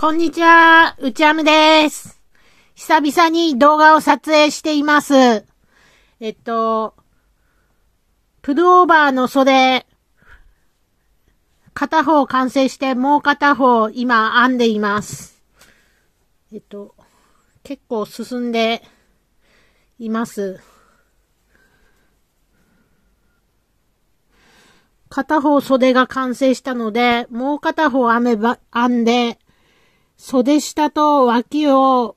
こんにちは、うちあむです。久々に動画を撮影しています。えっと、プルオーバーの袖、片方完成してもう片方今編んでいます。えっと、結構進んでいます。片方袖が完成したので、もう片方編めば、編んで、袖下と脇を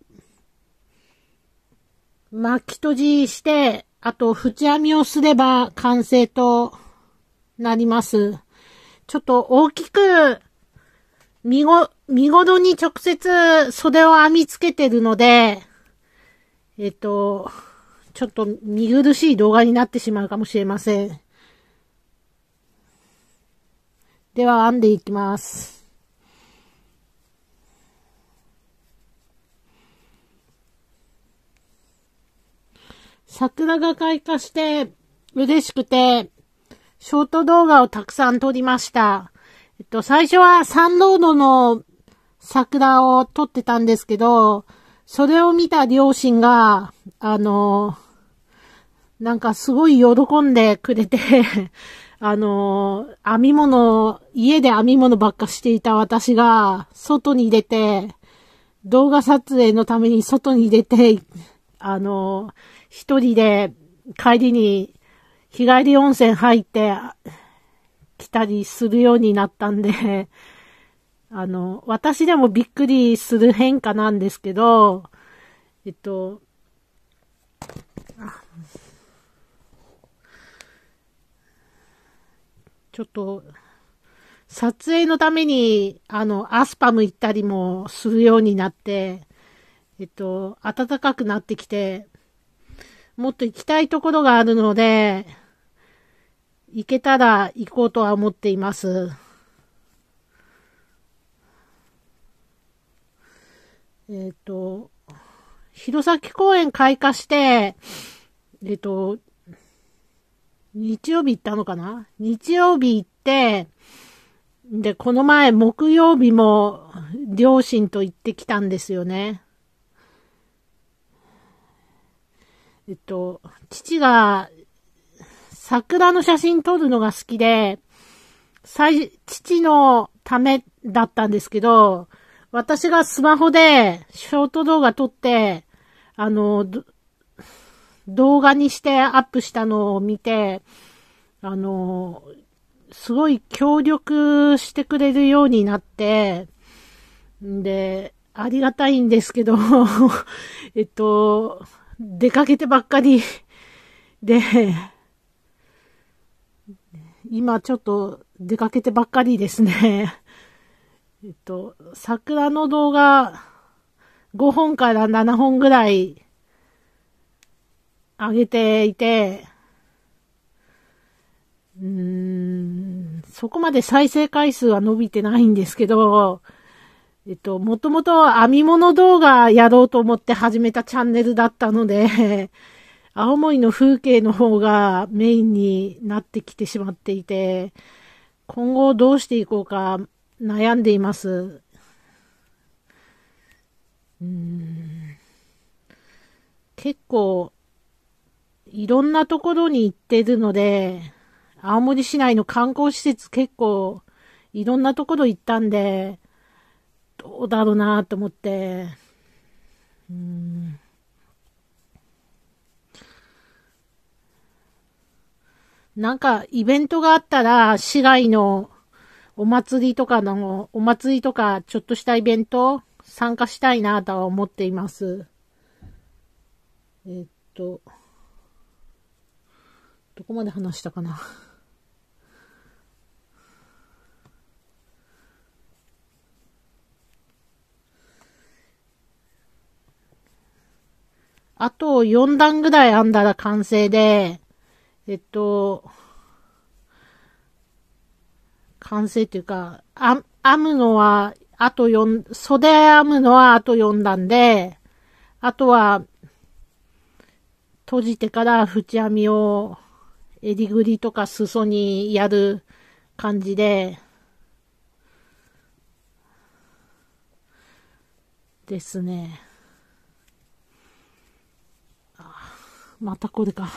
巻き閉じして、あと縁編みをすれば完成となります。ちょっと大きく見ご、見ごろに直接袖を編みつけてるので、えっと、ちょっと見苦しい動画になってしまうかもしれません。では編んでいきます。桜が開花して嬉しくて、ショート動画をたくさん撮りました。えっと、最初はサンロードの桜を撮ってたんですけど、それを見た両親が、あの、なんかすごい喜んでくれて あの、編み物、家で編み物ばっかしていた私が、外に出て、動画撮影のために外に出て、あの、一人で帰りに日帰り温泉入って来たりするようになったんで、あの、私でもびっくりする変化なんですけど、えっと、ちょっと、撮影のために、あの、アスパム行ったりもするようになって、えっと、暖かくなってきて、もっと行きたいところがあるので、行けたら行こうとは思っています。えっ、ー、と、弘前公園開花して、えっ、ー、と、日曜日行ったのかな日曜日行って、で、この前木曜日も両親と行ってきたんですよね。えっと、父が桜の写真撮るのが好きで、最、父のためだったんですけど、私がスマホでショート動画撮って、あの、動画にしてアップしたのを見て、あの、すごい協力してくれるようになって、んで、ありがたいんですけど えっと、出かけてばっかり で、今ちょっと出かけてばっかりですね。えっと、桜の動画5本から7本ぐらい上げていて、うーん、そこまで再生回数は伸びてないんですけど、えっと、もともと編み物動画やろうと思って始めたチャンネルだったので 青森の風景の方がメインになってきてしまっていて、今後どうしていこうか悩んでいます。うん結構、いろんなところに行ってるので、青森市内の観光施設結構いろんなところ行ったんで、どうだろうなと思って、うん。なんか、イベントがあったら、市外のお祭りとかの、お祭りとか、ちょっとしたイベント、参加したいなとは思っています。えっと、どこまで話したかな。あと4段ぐらい編んだら完成で、えっと、完成というか、編むのは、あと4、袖編むのはあと4段で、あとは、閉じてから縁編みを、襟ぐりとか裾にやる感じで、ですね。またこれか。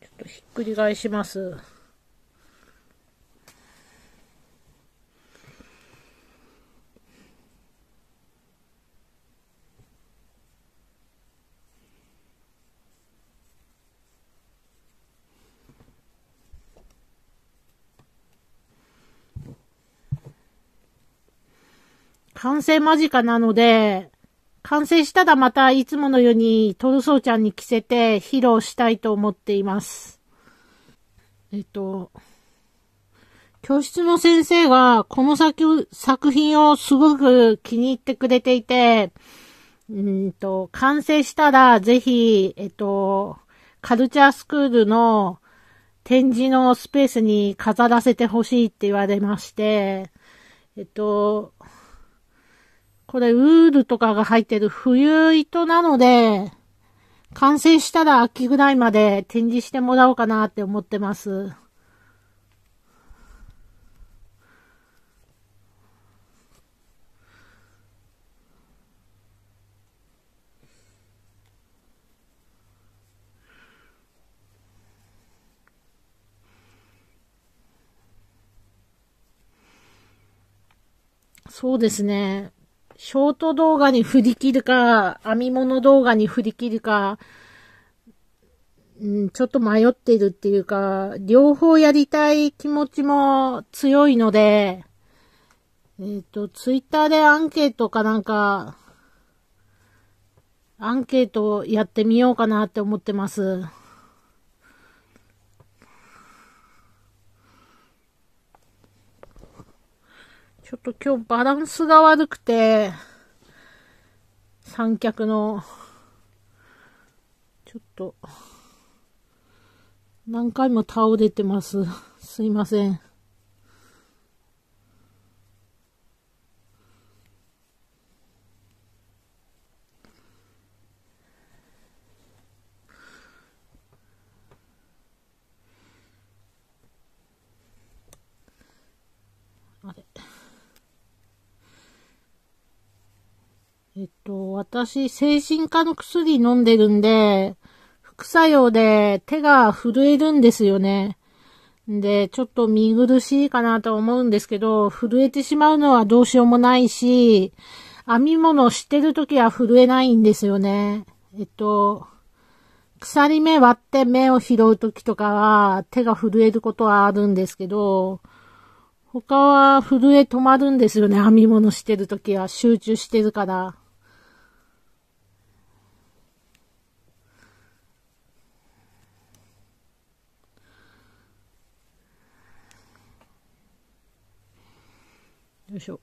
ちょっとひっくり返します。完成間近なので、完成したらまたいつものようにトルソーちゃんに着せて披露したいと思っています。えっと、教室の先生がこの作作品をすごく気に入ってくれていて、うんと、完成したらぜひ、えっと、カルチャースクールの展示のスペースに飾らせてほしいって言われまして、えっと、これ、ウールとかが入ってる冬糸なので、完成したら秋ぐらいまで展示してもらおうかなって思ってます。そうですね。ショート動画に振り切るか、編み物動画に振り切るか、うん、ちょっと迷ってるっていうか、両方やりたい気持ちも強いので、えっ、ー、と、ツイッターでアンケートかなんか、アンケートやってみようかなって思ってます。ちょっと今日バランスが悪くて、三脚の、ちょっと、何回も倒れてます。すいません。えっと、私、精神科の薬飲んでるんで、副作用で手が震えるんですよね。で、ちょっと見苦しいかなと思うんですけど、震えてしまうのはどうしようもないし、編み物してるときは震えないんですよね。えっと、鎖目割って目を拾うときとかは手が震えることはあるんですけど、他は震え止まるんですよね。編み物してるときは集中してるから。よいしょ。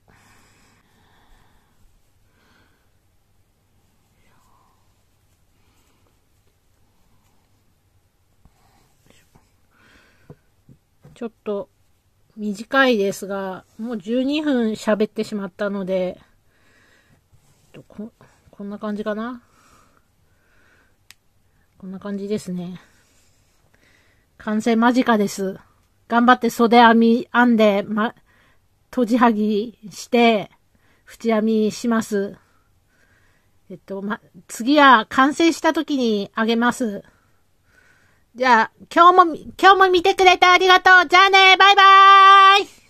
ちょっと短いですが、もう12分喋ってしまったので、こ、こんな感じかなこんな感じですね。完成間近です。頑張って袖編み編んで、ま、とじはぎして、縁編みします。えっと、ま、次は完成した時にあげます。じゃあ、今日も、今日も見てくれてありがとう。じゃあね、バイバーイ